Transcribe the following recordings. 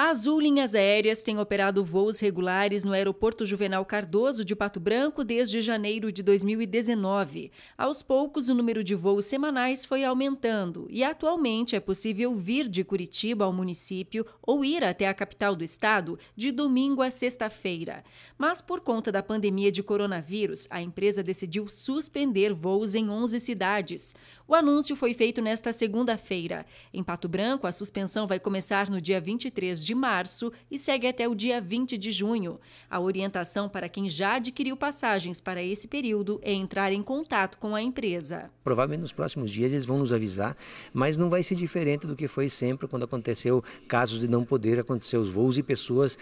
A Azul Linhas Aéreas tem operado voos regulares no Aeroporto Juvenal Cardoso de Pato Branco desde janeiro de 2019. Aos poucos, o número de voos semanais foi aumentando e atualmente é possível vir de Curitiba ao município ou ir até a capital do estado de domingo a sexta-feira. Mas por conta da pandemia de coronavírus, a empresa decidiu suspender voos em 11 cidades. O anúncio foi feito nesta segunda-feira. Em Pato Branco, a suspensão vai começar no dia 23 de de março e segue até o dia 20 de junho. A orientação para quem já adquiriu passagens para esse período é entrar em contato com a empresa. Provavelmente nos próximos dias eles vão nos avisar, mas não vai ser diferente do que foi sempre quando aconteceu casos de não poder acontecer os voos e pessoas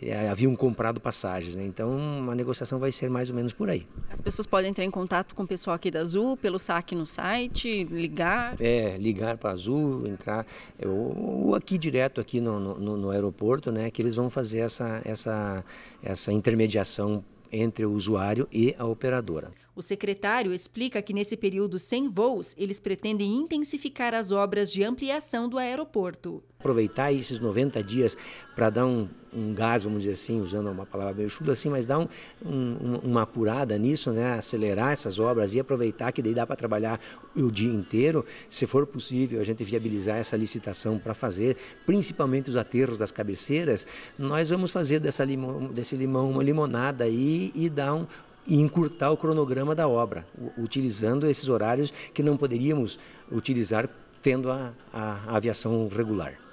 é, haviam comprado passagens. Né? Então, a negociação vai ser mais ou menos por aí. As pessoas podem entrar em contato com o pessoal aqui da Azul pelo saque no site, ligar? É, ligar para a Azul, entrar é, ou, aqui direto aqui no, no, no, aeroporto, né? Que eles vão fazer essa, essa, essa intermediação entre o usuário e a operadora. O secretário explica que nesse período sem voos, eles pretendem intensificar as obras de ampliação do aeroporto. Aproveitar esses 90 dias para dar um, um, gás, vamos dizer assim, usando uma palavra meio chuda assim, mas dar um, um, uma apurada nisso, né? acelerar essas obras e aproveitar que daí dá para trabalhar o dia inteiro. Se for possível a gente viabilizar essa licitação para fazer, principalmente os aterros das cabeceiras, nós vamos fazer dessa limão, desse limão uma limonada aí e dar um, e encurtar o cronograma da obra, utilizando esses horários que não poderíamos utilizar tendo a, a, a aviação regular.